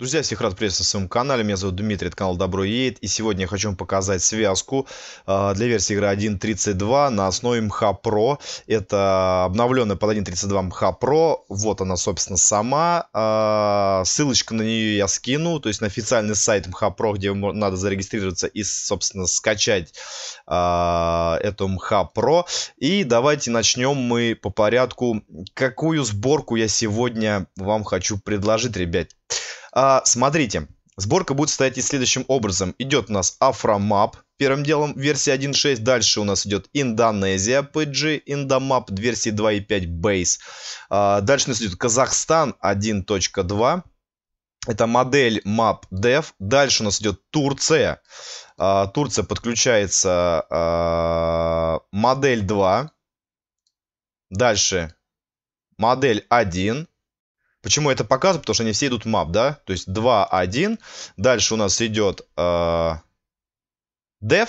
Друзья, всех рад приветствовать на своем канале. Меня зовут Дмитрий, это канал Добро Едет. И сегодня я хочу вам показать связку а, для версии игры 1.32 на основе МХ Pro. Это обновленная под 1.32 МХ Pro. Вот она, собственно, сама. А, Ссылочка на нее я скину, то есть на официальный сайт МХ Pro, где надо зарегистрироваться и, собственно, скачать а, эту МХ Pro. И давайте начнем мы по порядку. Какую сборку я сегодня вам хочу предложить, ребят? А, смотрите, сборка будет стоять и следующим образом. Идет у нас AfroMap, первым делом версия 1.6, дальше у нас идет Индонезия PG, Индомап версии 2.5 Base. А, дальше у нас идет Казахстан 1.2. Это модель Map Dev. Дальше у нас идет Турция. А, Турция подключается а, модель 2. Дальше модель 1. Почему это показываю? Потому что они все идут в map, да? То есть 2, 1. Дальше у нас идет э, dev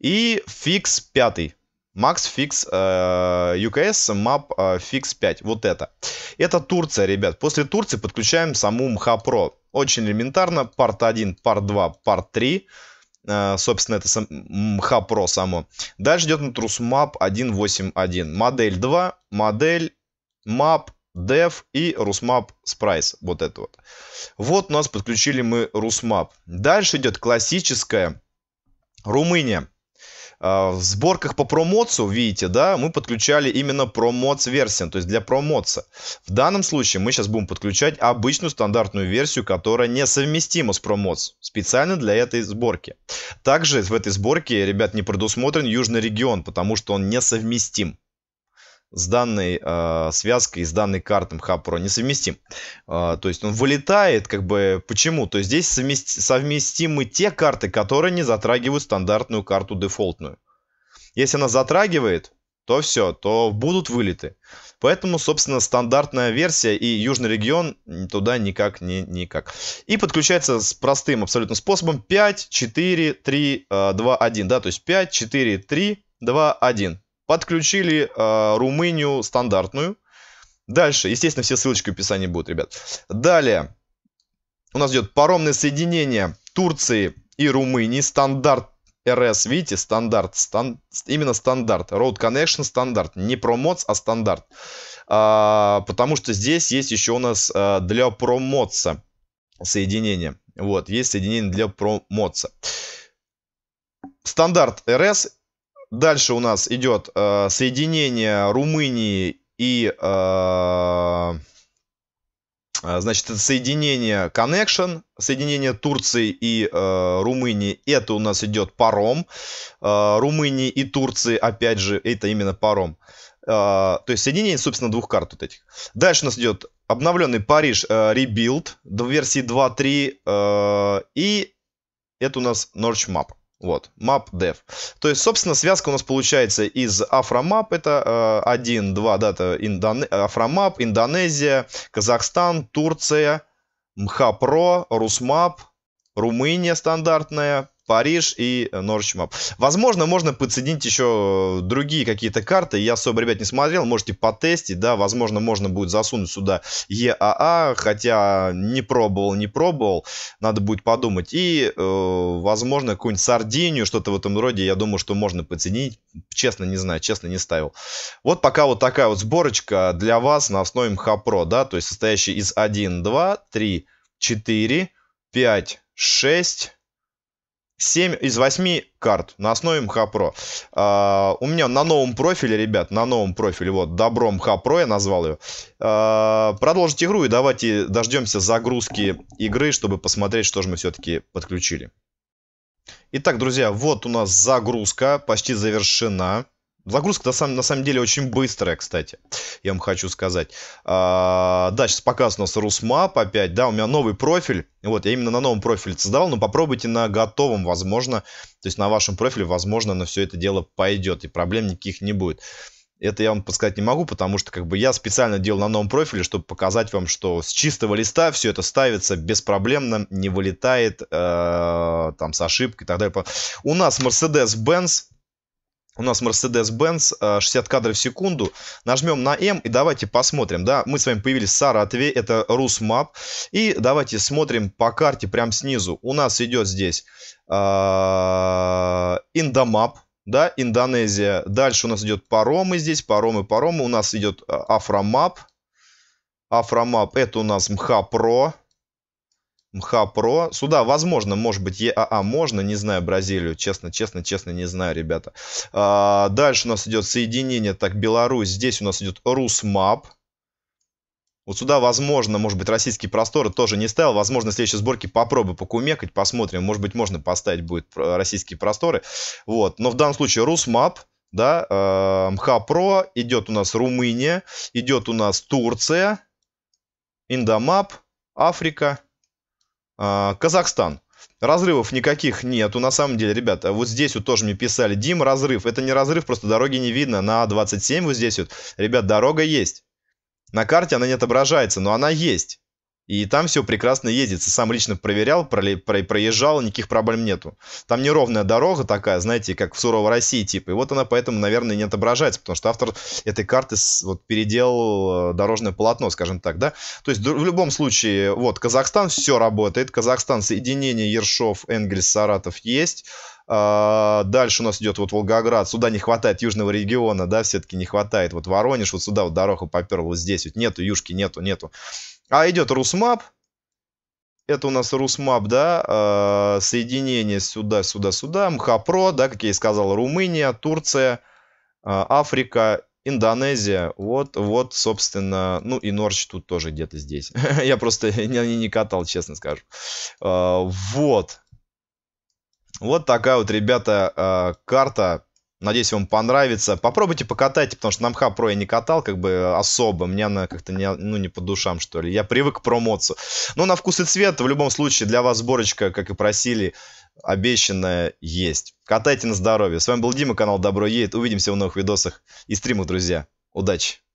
и fix 5. Max Fix э, UKS Map э, Fix 5. Вот это. Это Турция, ребят. После Турции подключаем саму МХ Pro. Очень элементарно. Part 1, Part 2, Part 3. собственно, это сам, МХ Pro само. Дальше идет на трус Map 1.8.1. Модель 2, модель Map Dev и Rusmap Sprice. Вот это вот. Вот у нас подключили мы Rusmap. Дальше идет классическая Румыния. А, в сборках по промоцу, видите, да, мы подключали именно промоц версию, то есть для промоца. В данном случае мы сейчас будем подключать обычную стандартную версию, которая несовместима с промоц, специально для этой сборки. Также в этой сборке, ребят, не предусмотрен южный регион, потому что он несовместим с данной э, связкой, с данной картой MHub Pro несовместим. Э, то есть он вылетает, как бы, почему? То есть здесь совмести, совместимы те карты, которые не затрагивают стандартную карту дефолтную. Если она затрагивает, то все, то будут вылеты. Поэтому, собственно, стандартная версия и южный регион туда никак не никак. И подключается с простым абсолютно способом 5, 4, 3, 2, 1. Да, то есть 5, 4, 3, 2, 1 подключили э, Румынию стандартную. Дальше, естественно, все ссылочки в описании будут, ребят. Далее у нас идет паромное соединение Турции и Румынии, стандарт РС, видите, стандарт, стан, именно стандарт, Road Connection стандарт, не промоц, а стандарт. А, потому что здесь есть еще у нас а, для промоца соединение. Вот, есть соединение для промоца. Стандарт РС Дальше у нас идет э, соединение Румынии и, э, э, значит, это соединение Connection, соединение Турции и э, Румынии. Это у нас идет паром. Э, Румынии и Турции, опять же, это именно паром. Э, то есть соединение, собственно, двух карт вот этих. Дальше у нас идет обновленный Париж э, Rebuild, версии 2.3 э, и это у нас Norwich Map. Вот, map dev. То есть, собственно, связка у нас получается из Афромап, это э, 1, 2, да, это Индоне... Афромап, Индонезия, Казахстан, Турция, МХАПРО, Русмап, Румыния стандартная, Париж и Норчмап. Возможно, можно подсоединить еще э, другие какие-то карты. Я особо, ребят, не смотрел. Можете потестить, да. Возможно, можно будет засунуть сюда ЕАА, а. хотя не пробовал, не пробовал. Надо будет подумать. И, э, возможно, какую-нибудь Сардинию, что-то в этом роде. Я думаю, что можно подсоединить. Честно, не знаю, честно, не ставил. Вот пока вот такая вот сборочка для вас на основе МХПРО, да. То есть состоящая из 1, 2, 3, 4, 5, 6, 7 из 8 карт на основе МХ Про. Uh, а, у меня на новом профиле, ребят, на новом профиле, вот, Добро МХ Про я назвал ее. Uh, а, продолжить игру и давайте дождемся загрузки игры, чтобы посмотреть, что же мы все-таки подключили. Итак, друзья, вот у нас загрузка почти завершена. Загрузка на самом, на самом деле очень быстрая, кстати, я вам хочу сказать. А, да, сейчас показ у нас Русмап опять, да, у меня новый профиль, вот, я именно на новом профиле создавал, но попробуйте на готовом, возможно, то есть на вашем профиле, возможно, на все это дело пойдет, и проблем никаких не будет. Это я вам подсказать не могу, потому что как бы я специально делал на новом профиле, чтобы показать вам, что с чистого листа все это ставится беспроблемно, не вылетает э, там с ошибкой и так далее. У нас Mercedes-Benz у нас Mercedes-Benz 60 э, кадров в секунду. Нажмем на M и давайте посмотрим. Да, мы с вами появились в Саратове, это Русмап. И давайте смотрим по карте прямо снизу. У нас идет здесь э, Индомап, да, Индонезия. Дальше у нас идет паромы здесь, паромы, паромы. У нас идет э, Афромап. Афромап это у нас Про. МХА-Про. Сюда, возможно, может быть, ЕАА а, можно, не знаю Бразилию, честно, честно, честно, не знаю, ребята. А, дальше у нас идет соединение, так, Беларусь, здесь у нас идет Русмап. Вот сюда, возможно, может быть, российские просторы тоже не ставил. Возможно, в следующей сборке попробую покумекать, посмотрим. Может быть, можно поставить будет российские просторы. Вот. Но в данном случае Русмап, да, а, МХА-Про, идет у нас Румыния, идет у нас Турция, Индомап, Африка, а, Казахстан. Разрывов никаких нету, на самом деле, ребята. Вот здесь вот тоже мне писали, Дим, разрыв. Это не разрыв, просто дороги не видно. На 27 вот здесь вот, ребят, дорога есть. На карте она не отображается, но она есть. И там все прекрасно ездится. Сам лично проверял, проезжал, никаких проблем нету. Там неровная дорога такая, знаете, как в суровой России, типа. И вот она поэтому, наверное, не отображается, потому что автор этой карты вот, переделал э, дорожное полотно, скажем так, да. То есть в любом случае, вот, Казахстан, все работает. Казахстан, соединение Ершов, Энгельс, Саратов есть. А, дальше у нас идет вот Волгоград. Сюда не хватает южного региона, да, все-таки не хватает. Вот Воронеж, вот сюда вот дорога поперла, вот здесь. Вот нету юшки, нету, нету. А идет Русмап. Это у нас Русмап, да, а, соединение сюда, сюда, сюда. МХПРО, да, как я и сказал, Румыния, Турция, а, Африка, Индонезия. Вот, вот, собственно, ну и Норч тут тоже где-то здесь. я просто не, не катал, честно скажу. А, вот. Вот такая вот, ребята, карта Надеюсь, вам понравится. Попробуйте покатайте, потому что на МХ Про я не катал как бы особо. Мне она как-то не, ну, не по душам, что ли. Я привык к промоцу. Но ну, на вкус и цвет, в любом случае, для вас сборочка, как и просили, обещанная есть. Катайте на здоровье. С вами был Дима, канал Добро Едет. Увидимся в новых видосах и стримах, друзья. Удачи!